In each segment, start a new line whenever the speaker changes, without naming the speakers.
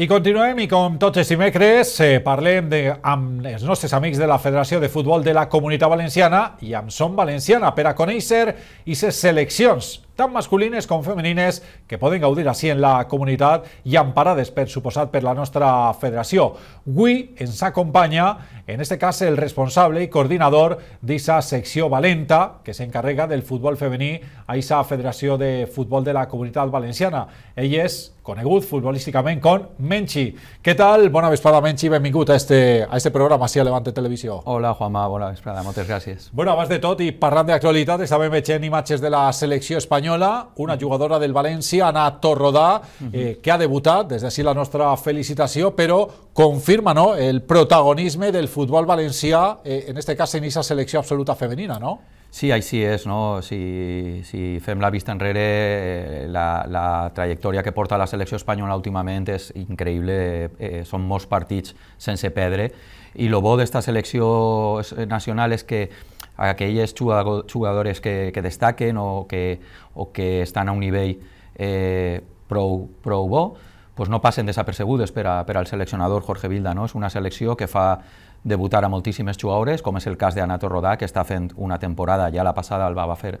I continuem i com tots els dimecres eh, parlem de, amb els nostres amics de la Federació de Futbol de la Comunitat Valenciana i amb Som Valenciana per a conèixer ses seleccions tan masculines com femenines, que poden gaudir així en la comunitat i amparades per suposat, per la nostra federació. Avui ens acompanya, en este cas, el responsable i coordinador d'aquesta secció valenta que s'encarrega del futbol femení a aquesta Federació de Futbol de la Comunitat Valenciana. Ell és conegut futbolísticament com Menchi. Què tal? Bona vesprada, Menchi. Benvingut a este, a este programa, sí, a Levante Televisió. Hola, Juanma. Bona vesprada.
Moltes gràcies.
Bueno, abans de tot, i parlant d'actualitat, estàvem veient imatges de la selecció espanyola espanyola, una jugadora del València, Ana Torrodà, eh, que ha debutat, des d'ací la nostra felicitació, però confirma no, el protagonisme del futbol valencià, eh, en este cas en aquesta selecció absoluta femenina, no? Sí, així
és. No? Si, si fem la vista enrere, eh, la, la trajectòria que porta la selecció espanyola últimament és increïble. Eh, eh són molts partits sense perdre. I el bo d'esta selecció nacional és que aquelles jugadores que, que destaquen o que, o que estan a un nivell eh, prou, prou bo, pues no passen desapercebudes per, a, per al seleccionador Jorge Vilda. No? És una selecció que fa debutar a moltíssimes jugadores, com és el cas d'Anato Rodà, que està fent una temporada, ja la passada el va fer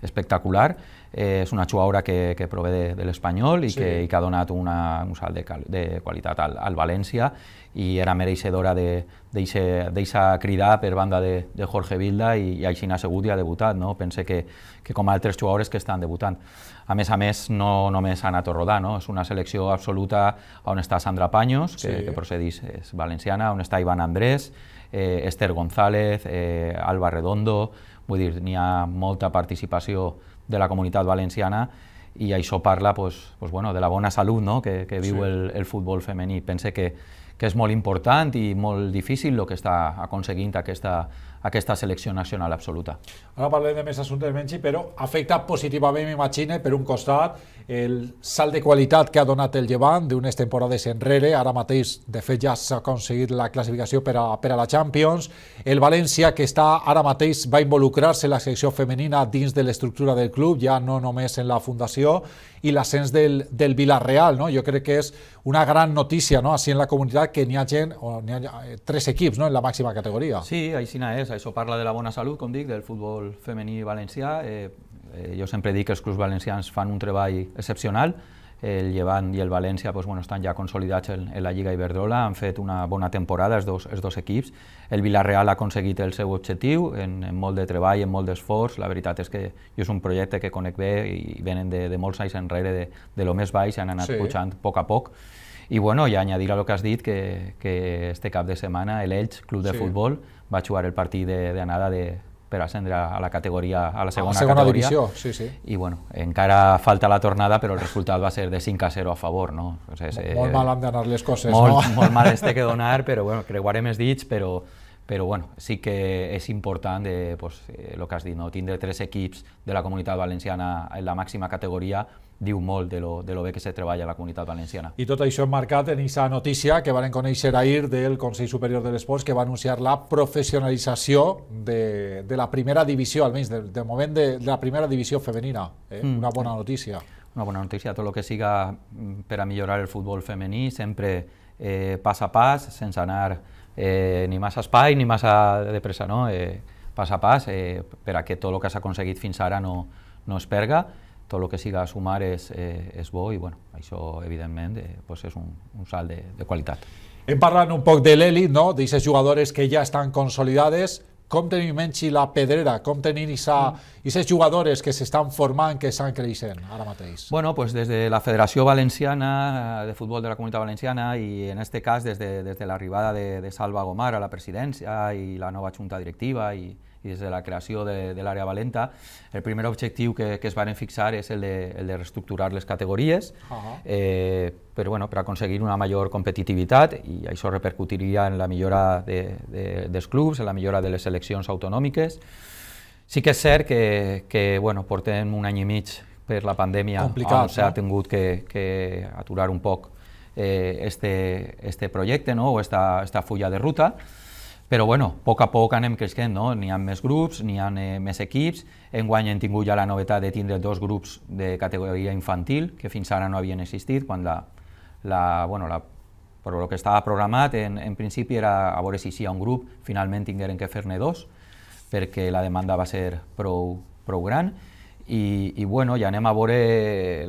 espectacular. Eh, és una jugadora que, que prové de, de l'Espanyol i, sí. que, i que ha donat una, un salt de, cal, de qualitat al, al València i era mereixedora d'eixa cridar per banda de, de Jorge Vilda i, i així n'ha segut i ha debutat. No? Pense que, que com altres jugadores que estan debutant. A més a més, no només Anna Rodà, no? és una selecció absoluta on està Sandra Paños, que, sí. que procedís és valenciana, on està Ivan Andrés, eh, Esther González, eh, Alba Redondo, vull dir, n'hi ha molta participació de la comunitat valenciana i això parla pues, pues, bueno, de la bona salut no? que, que viu sí. el, el futbol femení. Pense que, que és molt important i molt difícil el que està aconseguint aquesta, aquesta selecció nacional absoluta.
Ara parlem de més assumptes, Menchi, però afecta positivament, m'imagine, per un costat, el salt de qualitat que ha donat el llevant d'unes temporades enrere, ara mateix, de fet, ja s'ha aconseguit la classificació per a, per a la Champions, el València, que està ara mateix va involucrar-se la selecció femenina dins de l'estructura del club, ja no només en la fundació, i l'ascens del, del Villarreal, no? jo crec que és una gran notícia no? així en la comunitat que n'hi ha gent, o n'hi ha eh, tres equips no? en la màxima categoria.
Sí, així és, això parla de la bona salut, com dic, del futbol femení valencià. Eh, eh, jo sempre dic que els clubs valencians fan un treball excepcional. El Llevant i el València doncs, bueno, estan ja consolidats en, en la Lliga Iberdrola, han fet una bona temporada els dos, els dos equips. El Villarreal ha aconseguit el seu objectiu en, en molt de treball, en molt d'esforç. La veritat és que jo és un projecte que conec bé i venen de, de molts anys enrere de, de lo més baix, han anat sí. pujant a poc a poc. I bueno, y añadir a lo que has dit, que, que este cap de setmana el Elx, club de sí. futbol, va jugar el partit d'anada de, de, per ascendre a la categoria a la segona, a la segona categoria. divisió, sí, sí. I bueno, encara falta la tornada, però el resultat va ser de 5 a 0 a favor, no? O sigui, sea, molt eh, mal han d'anar les coses, molt, no? Molt mal este que donar, però bueno, creuarem els dits, però però bueno, sí que és important de, pues, el eh, lo que has dit, no? tindre tres equips de la comunitat valenciana en la màxima categoria diu molt de lo, de lo bé que se treballa a la comunitat valenciana.
I tot això marcat en aquesta notícia que van conèixer ahir del Consell Superior de l'Esports que va anunciar la professionalització de, de la primera divisió, almenys del de moment de, de la primera divisió femenina. Eh? Mm. Una bona notícia.
Una bona notícia. Tot el que siga mm, per a millorar el futbol femení sempre eh, pas a pas, sense anar eh, ni massa espai ni massa de pressa, no? Eh, pas a pas, eh, per a que tot el que s'ha aconseguit fins ara no, no es perga tot el que siga sumar és, eh, és bo i bueno, això evidentment eh, pues és un, un salt de, de qualitat.
Hem parlat un poc de l'Eli, no? d'aquests jugadors que ja estan consolidades, com tenim Menchi la pedrera, com tenim aquests mm. jugadors que s'estan formant, que estan creixent ara
mateix? Bueno, pues des de la Federació Valenciana de Futbol de la Comunitat Valenciana i en aquest cas des de, des de l'arribada de, de Salva Gomar a la presidència i la nova junta directiva i, i des de la creació de, de l'àrea valenta, el primer objectiu que, que es van fixar és el de, el de reestructurar les categories uh -huh. eh, per, bueno, per aconseguir una major competitivitat i això repercutiria en la millora de, de, dels clubs, en la millora de les seleccions autonòmiques. Sí que és cert que, que bueno, portem un any i mig per la pandèmia Complicat, on s'ha tingut que, que aturar un poc eh, este, este projecte no? o esta, esta fulla de ruta, però bueno, a poc a poc anem creixent, no? N'hi ha més grups, n'hi ha eh, més equips. Enguany hem tingut ja la novetat de tindre dos grups de categoria infantil, que fins ara no havien existit, quan la, la, bueno, la, però el que estava programat en, en principi era a veure si hi ha un grup, finalment tingueren que fer-ne dos, perquè la demanda va ser prou, prou gran. I, i bueno, ja anem a veure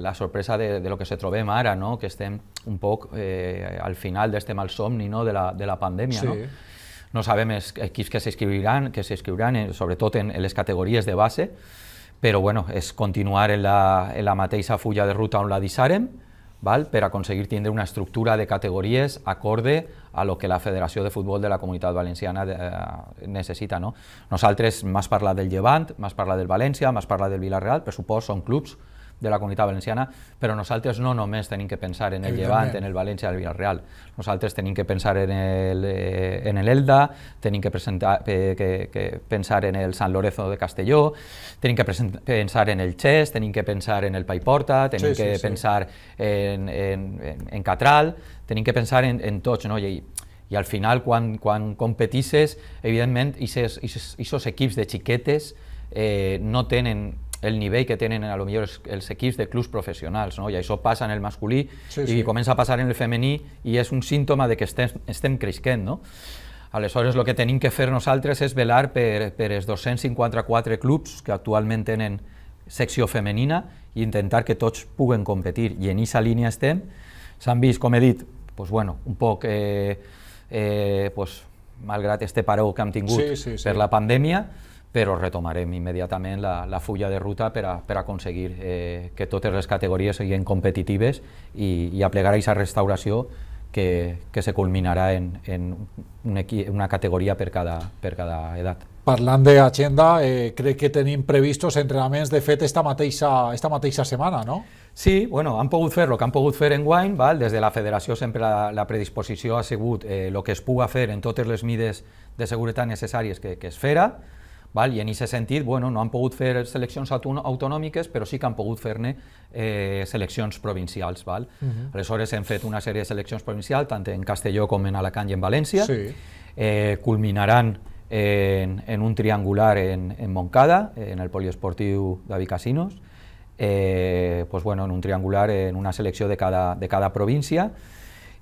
la sorpresa de, de lo que se trobem ara, no? que estem un poc eh, al final d'estem al somni no? de, la, de la pandèmia. Sí. No? no sabem els equips que s'escriuran, que s'escriuran, eh, sobretot en, les categories de base, però bueno, és continuar en la, en la mateixa fulla de ruta on la deixarem, val? per aconseguir tindre una estructura de categories acorde a lo que la Federació de Futbol de la Comunitat Valenciana de, eh, necessita. No? Nosaltres m'has parlat del Llevant, m'has parlat del València, m'has parlat del Villarreal, per supost són clubs de la comunitat valenciana, però nosaltres no només tenim que pensar en el Llevant, en el València, en el Villarreal. Nosaltres tenim que pensar en el, eh, en el Elda, tenim que, presentar, eh, que, que pensar en el Sant Lorenzo de Castelló, tenim que pensar en el Xes, tenim que pensar en el Paiporta, tenim sí, sí, que sí. pensar en, en, en, en Catral, tenim que pensar en, en tots, no? I, i al final, quan, quan competisses, evidentment, aquests equips de xiquetes eh, no tenen el nivell que tenen a lo millor els, els equips de clubs professionals, no? i això passa en el masculí sí, sí. i comença a passar en el femení i és un símptoma de que estem, estem creixent. No? Aleshores, el que tenim que fer nosaltres és velar per, per els 254 clubs que actualment tenen secció femenina i intentar que tots puguen competir. I en aquesta línia estem. S'han vist, com he dit, pues bueno, un poc, eh, eh, pues, malgrat este paró que hem tingut sí, sí, sí. per la pandèmia, però retomarem immediatament la, la fulla de ruta per a, per a aconseguir eh, que totes les categories siguin competitives i, i aplegar aquesta restauració que, que se culminarà en, en un una categoria per cada, per cada edat.
Parlant d'agenda, eh, crec que tenim previstos entrenaments, de fet, esta mateixa, esta mateixa setmana, no? Sí, bueno, han pogut fer el que han pogut
fer en guany, val? des de la federació sempre la, la predisposició ha sigut el eh, lo que es puga fer en totes les mides de seguretat necessàries que, que es fera, Val? I en aquest sentit, bueno, no han pogut fer seleccions autonòmiques, però sí que han pogut fer-ne eh, seleccions provincials. Val? Uh mhm. -huh. Aleshores hem fet una sèrie de seleccions provincials, tant en Castelló com en Alacant i en València, sí. eh, culminaran en, en un triangular en, en Moncada, en el poliesportiu Gavi Casinos, eh, pues bueno, en un triangular en una selecció de cada, de cada província,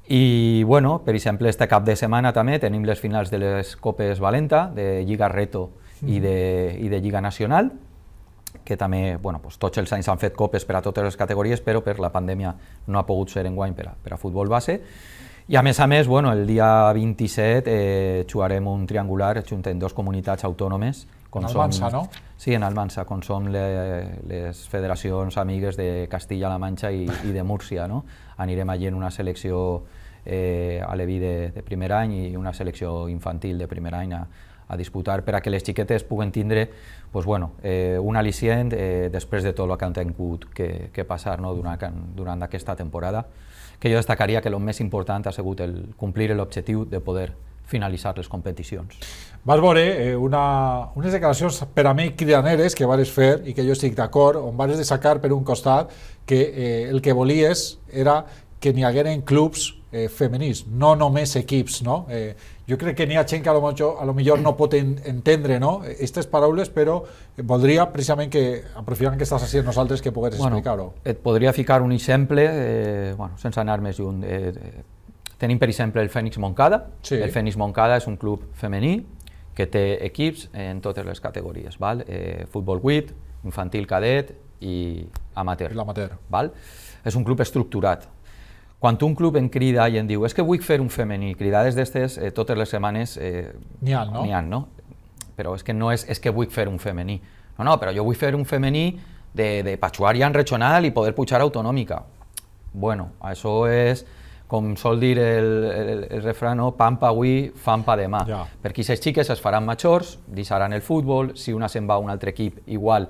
i, bueno, per exemple, este cap de setmana també tenim les finals de les Copes Valenta, de Lliga Reto, i de, i de Lliga Nacional, que també, bueno, doncs tots els anys han fet copes per a totes les categories, però per la pandèmia no ha pogut ser enguany per a, per a futbol base. I a més a més, bueno, el dia 27 eh, jugarem un triangular amb dues comunitats autònomes. Com en Almansa, no? Sí, en Almansa, com som le, les federacions amigues de Castilla-La Manxa i, i de Múrcia. No? Anirem allí en una selecció eh, a l'EVI de, de primer any i una selecció infantil de primer any a, a disputar per a que les xiquetes puguen tindre pues, bueno, eh, un al·licient eh, després de tot el que han tingut que, que passar no? durant, durant aquesta temporada, que jo destacaria que el més important ha sigut el complir l'objectiu de poder finalitzar les competicions.
Vas veure eh, una, unes declaracions per a mi cridaneres que vares fer i que jo estic d'acord, on vares destacar per un costat que eh, el que volies era que n'hi hagueren clubs eh, femenins, no només equips, no? Eh, jo crec que n'hi ha gent que a lo, mucho, a lo millor no pot en, entendre no? Eh, aquestes paraules, però eh, voldria precisament que, aprofitant que estàs així nosaltres, que pogués bueno, explicar-ho.
Et podria ficar un exemple, eh, bueno, sense anar més lluny. Eh, eh, tenim, per exemple, el Fènix Moncada. Sí. El Fènix Moncada és un club femení que té equips en totes les categories, val? Eh, futbol 8, infantil cadet i amateur. I amateur. Val? És un club estructurat, quan un club em crida i em diu és que vull fer un femení, cridades d'estes eh, totes les setmanes eh, n'hi ha, no? ha, no? Però és que no és, és que vull fer un femení. No, no, però jo vull fer un femení de, de Pachuarian regional i poder pujar autonòmica. Bueno, això és com sol dir el, el, el refrán, no? pampa avui, fampa demà. Ja. Perquè aquestes xiques es faran majors, deixaran el futbol, si una se'n va a un altre equip, igual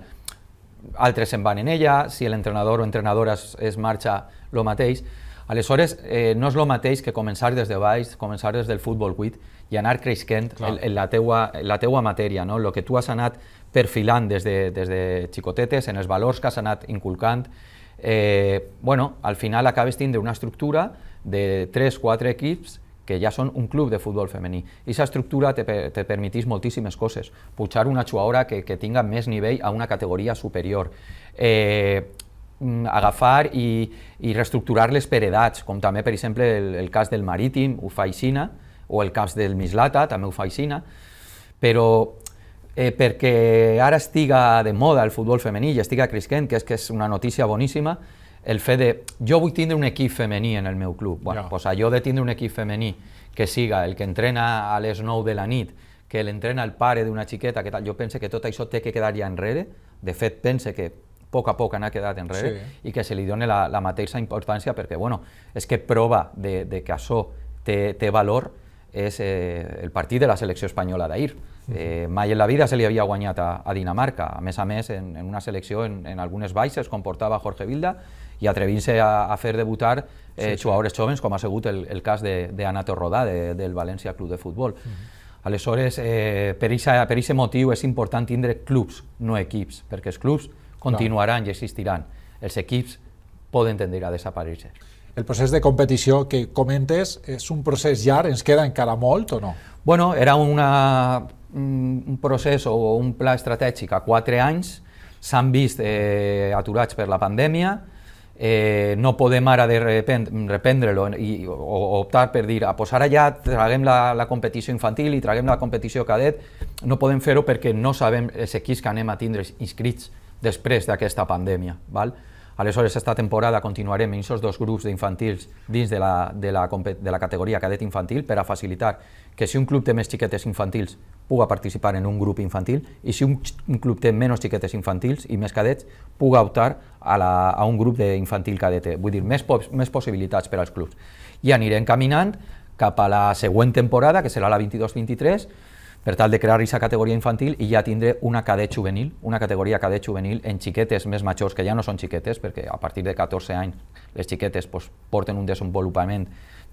altres se'n van en ella, si l'entrenador o entrenadora es, es marxa, lo mateix. Aleshores, eh, no és el mateix que començar des de baix, començar des del futbol 8 i anar creixent en, la teua, en la teua matèria, no? el que tu has anat perfilant des de, des de xicotetes, en els valors que has anat inculcant, eh, bueno, al final acabes tindre una estructura de 3-4 equips que ja són un club de futbol femení. I aquesta estructura te, te permetís moltíssimes coses. Pujar una xuaora que, que tinga més nivell a una categoria superior. Eh, Mm, agafar i, i reestructurar-les per edats, com també, per exemple, el, el cas del marítim ho fa aixina, o el cas del Mislata també ho fa aixina, però eh, perquè ara estiga de moda el futbol femení i estiga crisquent, que és que és una notícia boníssima, el fet de jo vull tindre un equip femení en el meu club. Bueno, ja. pues allò de tindre un equip femení que siga el que entrena a les 9 de la nit, que l'entrena el pare d'una xiqueta, que tal, jo pense que tot això té que quedar ja enrere. De fet, pense que poc a poc anar quedat enrere sí. i que se li doni la, la mateixa importància perquè, bueno, és que prova de, de que això té, té valor és eh, el partit de la selecció espanyola d'ahir. Eh, mai en la vida se li havia guanyat a, a Dinamarca. A més a més, en, en una selecció, en, en algunes baixes, comportava Jorge Vilda i atrevint-se a, a fer debutar eh, sí, sí. jugadors jovens, com ha sigut el, el cas d'Anna Rodà, de, del València Club de Futbol. Uh -huh. Aleshores, eh, per aquest motiu és important tindre clubs, no equips, perquè els clubs continuaran Clar. i existiran. Els equips poden tendir a desaparèixer.
El procés de competició que comentes és un procés llarg, ens queda encara molt o no? Bueno,
era una, mm, un procés o un pla estratègic a quatre anys, s'han vist eh, aturats per la pandèmia, eh, no podem ara de reprendre-lo i, o, o optar per dir a posar allà traguem la, la competició infantil i traguem la competició cadet, no podem fer-ho perquè no sabem els equips que anem a tindre inscrits després d'aquesta pandèmia. Val? Aleshores, esta temporada continuarem en aquests dos grups d'infantils dins de la, de, la, de la categoria cadet infantil per a facilitar que si un club té més xiquetes infantils puga participar en un grup infantil i si un, un club té menys xiquetes infantils i més cadets puga optar a, la, a un grup d'infantil cadete. Vull dir, més, més possibilitats per als clubs. I anirem caminant cap a la següent temporada, que serà la 22-23, per tal de crear aquesta categoria infantil i ja tindre una cadet juvenil, una categoria cadet juvenil en xiquetes més majors, que ja no són xiquetes, perquè a partir de 14 anys les xiquetes pues, porten un desenvolupament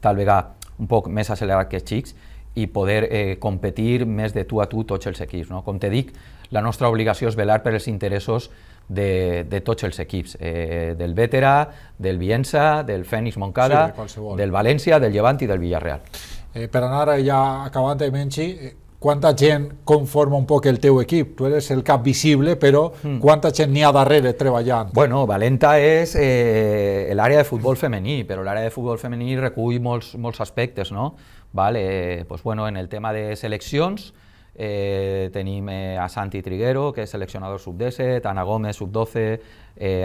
tal vegada un poc més accelerat que els xics, i poder eh, competir més de tu a tu tots els equips. No? Com te dic, la nostra obligació és velar per els interessos de, de tots els equips, eh, del Vétera, del Vienza, del Fènix Moncada, sí, del València, del Llevant i del Villarreal.
Eh, per anar ja acabant, eh, Menchi, eh, ¿Cuánta gente conforma un poco el teu equip? Tu eres el cap visible, pero ¿cuánta hmm. gente n'hi ha darrere treballant? Bueno, Valenta es eh, el área de futbol femení, el
área de fútbol femení recull muchos aspectos, no? Vale, eh, pues bueno, en el tema de selecciones eh, eh, a Santi Triguero, que es seleccionador sub-10, Ana Gómez, sub-12,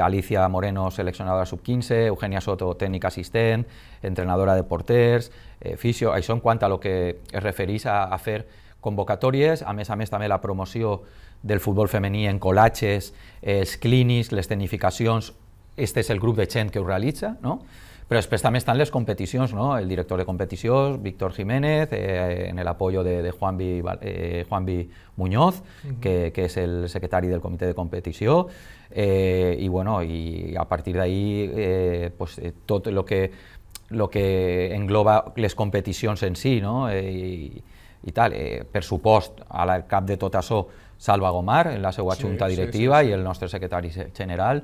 Alicia Moreno, seleccionadora sub-15, Eugenia Soto, técnica asistente, entrenadora de porters, fisio... Ahí son cuántas a lo que referís a, hacer convocatòries, a més a més també la promoció del futbol femení en col·latges, els clínics, les tecnificacions, este és el grup de gent que ho realitza, no? però després també estan les competicions, no? el director de competicions, Víctor Jiménez, eh, en el de, de, de B, eh, B. Muñoz, uh -huh. que, que és el secretari del comitè de competició, eh, i, bueno, i a partir d'ahí eh, pues, eh, tot el que, lo que engloba les competicions en si, no? Eh, i, i tal. Eh, per supost, al cap de tot això, Salva Gomar, en la seva sí, junta directiva, sí, sí, sí. i el nostre secretari general,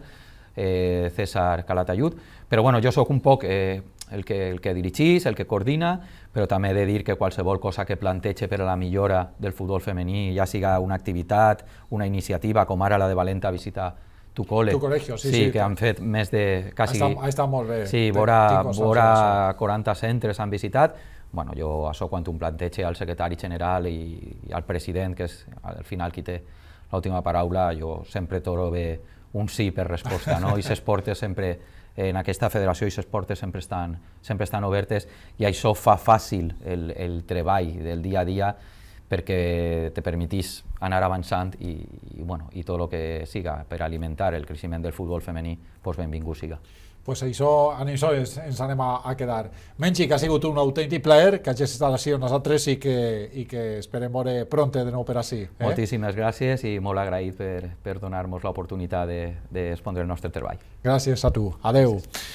eh, César Calatayud. Però bueno, jo sóc un poc eh, el, que, el que dirigís, el que coordina, però també he de dir que qualsevol cosa que plantege per a la millora del futbol femení, ja siga una activitat, una iniciativa, com ara la de Valenta visita tu col·le, tu col·legio, sí, sí, sí, que han fet més de... Quasi, ha, estat, ha estat molt bé. Sí, vora, vora 40 centres han visitat, bueno, jo això quan un planteja al secretari general i, i al president, que és al final qui té l'última paraula, jo sempre toro bé un sí per resposta, no? I ses portes sempre, en aquesta federació, i ses portes sempre estan, sempre estan obertes i això fa fàcil el, el treball del dia a dia perquè te permetís anar avançant i, i, bueno, i tot el que siga per alimentar el creixement del futbol femení, doncs benvingut siga
pues això, en això ens, ens anem a, a quedar. Mengi, que ha sigut un autèntic plaer que hagis estat així amb nosaltres i que, i que esperem veure pronte de nou per així. Eh? Moltíssimes
gràcies i molt agraït per, per donar-nos l'oportunitat de, de el nostre treball.
Gràcies a tu. Adeu. Gràcies.